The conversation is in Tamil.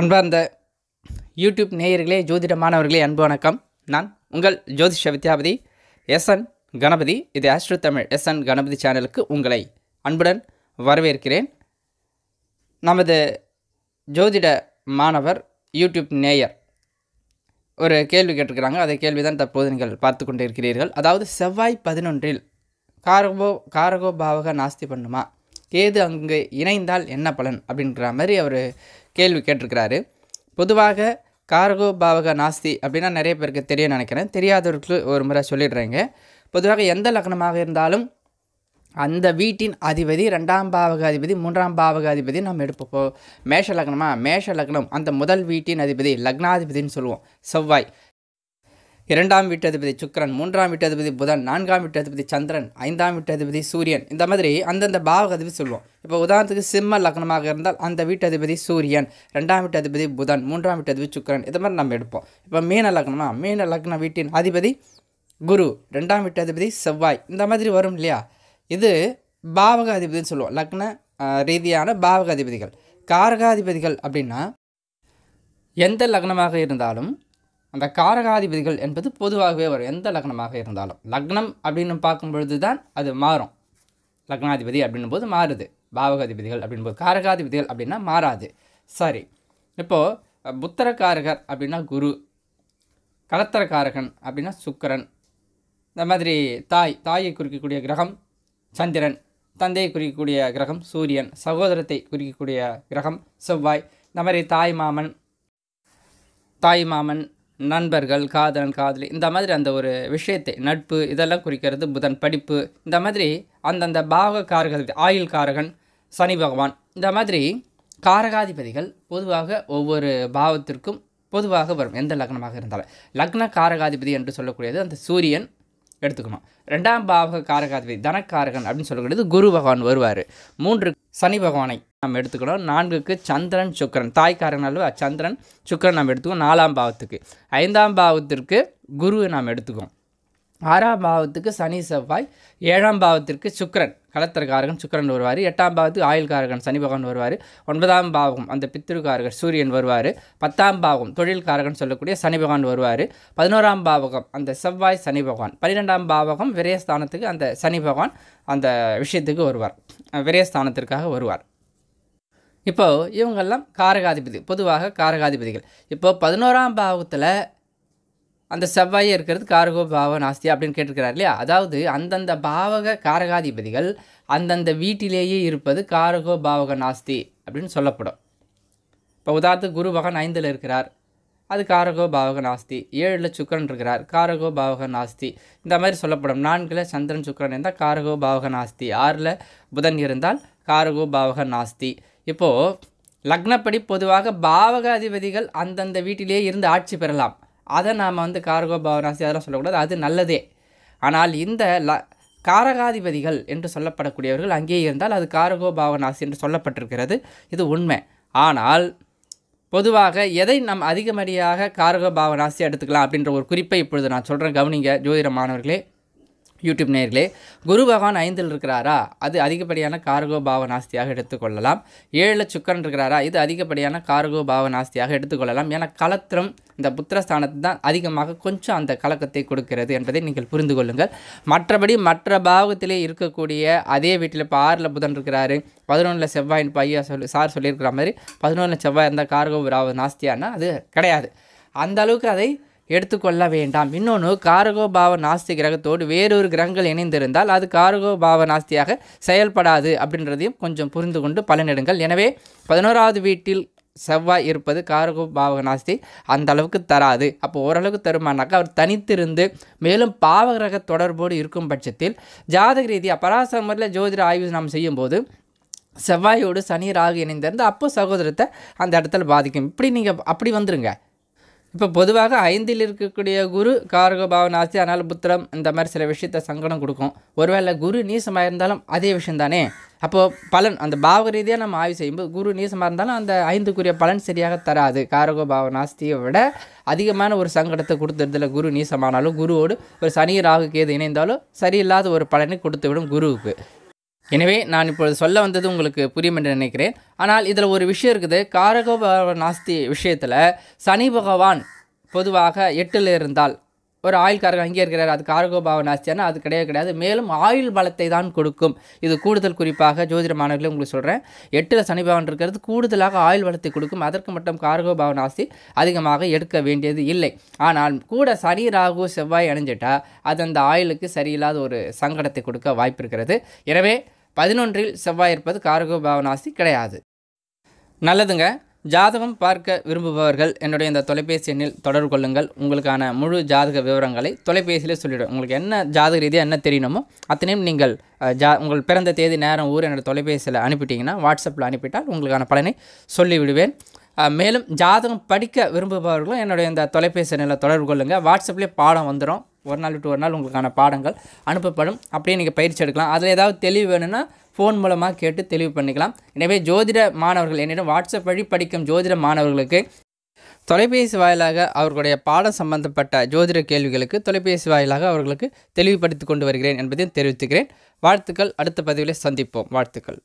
அன்பார்ந்த யூடியூப் நேயர்களே ஜோதிட மாணவர்களே அன்பு வணக்கம் நான் உங்கள் ஜோதிஷ வித்யாபதி எஸ் என் கணபதி இது astro Tamil S N Ganapathi சேனலுக்கு உங்களை அன்புடன் வரவேற்கிறேன் நமது ஜோதிட மாணவர் யூடியூப் நேயர் ஒரு கேள்வி கேட்டிருக்கிறாங்க அதை கேள்வி தான் தற்போது நீங்கள் பார்த்து கொண்டு இருக்கிறீர்கள் அதாவது செவ்வாய் பதினொன்றில் காரகோ காரகோபாவக நாஸ்தி பண்ணுமா கேது அங்கு இணைந்தால் என்ன பலன் அப்படின்ற மாதிரி அவர் கேள்வி கேட்டிருக்கிறாரு பொதுவாக கார்கோ பாவக நாஸ்தி அப்படின்னா நிறைய பேருக்கு தெரியும் நினைக்கிறேன் தெரியாதவர்களுக்கு ஒரு முறை சொல்லிடுறேங்க பொதுவாக எந்த லக்னமாக இருந்தாலும் அந்த வீட்டின் அதிபதி ரெண்டாம் பாவக அதிபதி மூன்றாம் பாவக அதிபதி நம்ம எடுப்போம் மேஷ லக்னமாக மேஷ லக்னம் அந்த முதல் வீட்டின் அதிபதி லக்னாதிபதினு சொல்லுவோம் செவ்வாய் இரண்டாம் வீட்டதிபதி சுக்கரன் மூன்றாம் வீட்டதிபதி புதன் நான்காம் வீட்டதிபதி சந்திரன் ஐந்தாம் வீட்டதிபதி சூரியன் இந்த மாதிரி அந்தந்த பாவகதிபதி சொல்லுவோம் இப்போ உதாரணத்துக்கு சிம்ம லக்னமாக இருந்தால் அந்த வீட்டதிபதி சூரியன் ரெண்டாம் வீட்டதிபதி புதன் மூன்றாம் வீட்டதிபதி சுக்கரன் இது மாதிரி நம்ம எடுப்போம் இப்போ மீன லக்னமாக மீன லக்ன வீட்டின் அதிபதி குரு ரெண்டாம் வீட்டதிபதி செவ்வாய் இந்த மாதிரி வரும் இல்லையா இது பாவக அதிபதினு சொல்லுவோம் லக்ன ரீதியான பாவக அதிபதிகள் காரகாதிபதிகள் அப்படின்னா எந்த லக்னமாக இருந்தாலும் அந்த காரகாதிபதிகள் என்பது பொதுவாகவே வரும் எந்த லக்னமாக இருந்தாலும் லக்னம் அப்படின்னு பார்க்கும்பொழுது தான் அது மாறும் லக்னாதிபதி அப்படின்னும் போது மாறுது பாவகாதிபதிகள் அப்படின்போது காரகாதிபதிகள் அப்படின்னா மாறாது சரி இப்போது புத்தரக்காரகர் அப்படின்னா குரு கலத்தரக்காரகன் அப்படின்னா சுக்கரன் இந்த மாதிரி தாய் தாயை குறிக்கக்கூடிய கிரகம் சந்திரன் தந்தையை குறிக்கக்கூடிய கிரகம் சூரியன் சகோதரத்தை குறிக்கக்கூடிய கிரகம் செவ்வாய் இந்த மாதிரி தாய் மாமன் தாய் மாமன் நண்பர்கள் காதலன் காதலி இந்த மாதிரி அந்த ஒரு விஷயத்தை நட்பு இதெல்லாம் குறிக்கிறது புதன் படிப்பு இந்த மாதிரி அந்தந்த பாவ காரகத்துக்கு ஆயுள் காரகன் சனி பகவான் இந்த மாதிரி காரகாதிபதிகள் பொதுவாக ஒவ்வொரு பாவத்திற்கும் பொதுவாக வரும் எந்த லக்னமாக இருந்தாலும் லக்ன காரகாதிபதி என்று சொல்லக்கூடியது அந்த சூரியன் எடுத்துக்கணும் ரெண்டாம் பாவக காரகாதிபதி தனக்காரகன் அப்படின்னு சொல்லக்கூடியது குரு பகவான் வருவார் மூன்று சனி பகவானை நம்ம எடுத்துக்கணும் நான்குக்கு சந்திரன் சுக்கரன் தாய்க்காரனால சந்திரன் சுக்கரன் நம்ம எடுத்துக்கோம் நாலாம் பாவத்துக்கு ஐந்தாம் பாவத்திற்கு குருவை நாம் எடுத்துக்கோம் ஆறாம் பாவத்துக்கு சனி செவ்வாய் ஏழாம் பாவத்திற்கு சுக்கரன் கலத்திரக்காரகன் சுக்கரன் வருவார் எட்டாம் பாவத்துக்கு ஆயுள்காரகன் சனி பகவான் வருவார் ஒன்பதாம் பாவம் அந்த பித்திருக்காரகர் சூரியன் வருவார் பத்தாம் பாவம் தொழில்காரகன் சொல்லக்கூடிய சனி பகவான் வருவார் பதினோராம் பாவகம் அந்த செவ்வாய் சனி பகவான் பன்னிரெண்டாம் பாவகம் விரயஸ்தானத்துக்கு அந்த சனி பகவான் அந்த விஷயத்துக்கு வருவார் விரயஸ்தானத்திற்காக வருவார் இப்போது இவங்கெல்லாம் காரகாதிபதி பொதுவாக காரகாதிபதிகள் இப்போது பதினோராம் பாவத்தில் அந்த செவ்வாயே இருக்கிறது காரகோ பாவ நாஸ்தி அப்படின்னு கேட்டிருக்கிறார் இல்லையா அதாவது அந்தந்த பாவக காரகாதிபதிகள் அந்தந்த வீட்டிலேயே இருப்பது காரகோ பாவக நாஸ்தி அப்படின்னு சொல்லப்படும் இப்போ உதாரணத்துக்கு குரு பகவான் ஐந்தில் இருக்கிறார் அது காரகோ பாவக நாஸ்தி ஏழில் சுக்கரன் இருக்கிறார் காரகோ பாவக நாஸ்தி இந்த மாதிரி சொல்லப்படும் நான்கில் சந்திரன் சுக்கரன் இருந்தால் காரகோ பாவக நாஸ்தி ஆறில் புதன் இருந்தால் காரகோ பாவக நாஸ்தி இப்போது லக்னப்படி பொதுவாக பாவக அதிபதிகள் அந்தந்த வீட்டிலேயே இருந்து ஆட்சி பெறலாம் அதை நாம் வந்து காரகோ பாவராசி அதெல்லாம் சொல்லக்கூடாது அது நல்லதே ஆனால் இந்த ல காரகாதிபதிகள் என்று சொல்லப்படக்கூடியவர்கள் அங்கேயே இருந்தால் அது காரகோ பாவனாசி என்று சொல்லப்பட்டிருக்கிறது இது உண்மை ஆனால் பொதுவாக எதை நாம் அதிகமடியாக காரக பாவனாசி எடுத்துக்கலாம் அப்படின்ற ஒரு குறிப்பை இப்பொழுது நான் சொல்கிறேன் கவனிங்க ஜோதிட மாணவர்களே யூடியூப் நேர்களே குரு பகவான் ஐந்தில் இருக்கிறாரா அது அதிகப்படியான கார்கோ பாவ நாஸ்தியாக எடுத்துக்கொள்ளலாம் ஏழில் சுக்கரன் இருக்கிறாரா இது அதிகப்படியான கார்கோ பாவ நாஸ்தியாக எடுத்துக்கொள்ளலாம் ஏன்னா கலத்திரம் இந்த புத்திரஸ்தானத்து தான் அதிகமாக கொஞ்சம் அந்த கலக்கத்தை கொடுக்கிறது என்பதை நீங்கள் புரிந்து கொள்ளுங்கள் மற்றபடி மற்ற பாவத்திலே இருக்கக்கூடிய அதே வீட்டில் இப்போ ஆறில் புதன் இருக்கிறாரு பதினொன்றில் செவ்வாயின் பையா சொல்லி சார் சொல்லியிருக்கிற மாதிரி பதினொன்றில் செவ்வாய் இருந்தால் கார்கோ பாவ நாஸ்தியானா அது கிடையாது அந்த அளவுக்கு அதை எடுத்துக்கொள்ள வேண்டாம் இன்னொன்று காரகோ பாவ நாஸ்தி கிரகத்தோடு வேறொரு கிரகங்கள் இணைந்திருந்தால் அது காரகோ பாவ நாஸ்தியாக செயல்படாது அப்படின்றதையும் கொஞ்சம் புரிந்து கொண்டு பலனிடுங்கள் எனவே பதினோராவது வீட்டில் செவ்வாய் இருப்பது காரகோ பாவ நாஸ்தி அந்த அளவுக்கு தராது அப்போ ஓரளவுக்கு தருமானாக்கா அவர் தனித்திருந்து மேலும் பாவகிரக தொடர்போடு இருக்கும் பட்சத்தில் ஜாதக ரீதியாக முறையில் ஜோதிட ஆய்வு நாம் செய்யும்போது செவ்வாயோடு சனி ராகு இணைந்திருந்து அப்போ சகோதரத்தை அந்த இடத்துல பாதிக்கும் இப்படி நீங்கள் அப்படி வந்துருங்க இப்போ பொதுவாக ஐந்தில் இருக்கக்கூடிய குரு காரக பாவனாசி ஆனால் புத்திரம் இந்த மாதிரி சில விஷயத்த சங்கடம் கொடுக்கும் ஒருவேளை குரு நீசமாக இருந்தாலும் அதே விஷயம் தானே அப்போது பலன் அந்த பாவ ரீதியாக நம்ம ஆய்வு செய்யும்போது குரு நீசமாக இருந்தாலும் அந்த ஐந்துக்குரிய பலன் சரியாக தராது காரகோ நாஸ்தியை விட அதிகமான ஒரு சங்கடத்தை கொடுத்துறதுல குரு நீசமானாலும் குருவோடு ஒரு சனி ராகு கேது இணைந்தாலும் சரியில்லாத ஒரு பலனை கொடுத்து விடும் குருவுக்கு எனவே நான் இப்பொழுது சொல்ல வந்தது உங்களுக்கு புரியும் என்று நினைக்கிறேன் ஆனால் இதில் ஒரு விஷயம் இருக்குது காரக நாஸ்தி விஷயத்தில் சனி பகவான் பொதுவாக எட்டில் இருந்தால் ஒரு ஆயில் காரகம் அங்கே இருக்கிறார் அது கார்கோ பாவம் நாஸ்தியானா அது கிடையாது கிடையாது மேலும் ஆயுள் பலத்தை தான் கொடுக்கும் இது கூடுதல் குறிப்பாக ஜோதிட மாணவர்களே உங்களுக்கு சொல்கிறேன் எட்டில் சனி இருக்கிறது கூடுதலாக ஆயுள் பலத்தை கொடுக்கும் அதற்கு மட்டும் கார்கோ பாவ நாஸ்தி அதிகமாக எடுக்க வேண்டியது இல்லை ஆனால் கூட சனி ராகு செவ்வாய் அணிஞ்சிட்டா அது அந்த ஆயிலுக்கு சரியில்லாத ஒரு சங்கடத்தை கொடுக்க வாய்ப்பு இருக்கிறது எனவே பதினொன்றில் செவ்வாய் இருப்பது கார்கோ பாவ நாஸ்தி கிடையாது நல்லதுங்க ஜாதகம் பார்க்க விரும்புபவர்கள் என்னுடைய இந்த தொலைபேசி எண்ணில் தொடர்பு கொள்ளுங்கள் உங்களுக்கான முழு ஜாதக விவரங்களை தொலைபேசியிலே சொல்லிவிடும் உங்களுக்கு என்ன ஜாதக ரீதியாக என்ன தெரியணுமோ அத்தனையும் நீங்கள் ஜா உங்கள் பிறந்த தேதி நேரம் ஊர் என்னோடய தொலைபேசியில் அனுப்பிட்டீங்கன்னா வாட்ஸ்அப்பில் அனுப்பிட்டால் உங்களுக்கான பலனை சொல்லிவிடுவேன் மேலும் ஜாதகம் படிக்க விரும்புபவர்களும் என்னுடைய இந்த தொலைபேசி எண்ணில் தொடர்பு கொள்ளுங்கள் வாட்ஸ்அப்லேயே பாடம் வந்துடும் ஒரு நாள் விட்டு ஒரு நாள் உங்களுக்கான பாடங்கள் அனுப்பப்படும் அப்படியே நீங்கள் பயிற்சி எடுக்கலாம் அதில் ஏதாவது தெளிவு வேணும்னா ஃபோன் மூலமாக கேட்டு தெளிவு பண்ணிக்கலாம் எனவே ஜோதிட மாணவர்கள் என்னிடம் வாட்ஸ்அப் வழி படிக்கும் ஜோதிட மாணவர்களுக்கு தொலைபேசி வாயிலாக அவர்களுடைய பாடம் சம்பந்தப்பட்ட ஜோதிட கேள்விகளுக்கு தொலைபேசி வாயிலாக அவர்களுக்கு தெளிவுபடுத்தி கொண்டு வருகிறேன் என்பதையும் தெரிவித்துக்கிறேன் வாழ்த்துக்கள் அடுத்த பதிவில் சந்திப்போம் வாழ்த்துக்கள்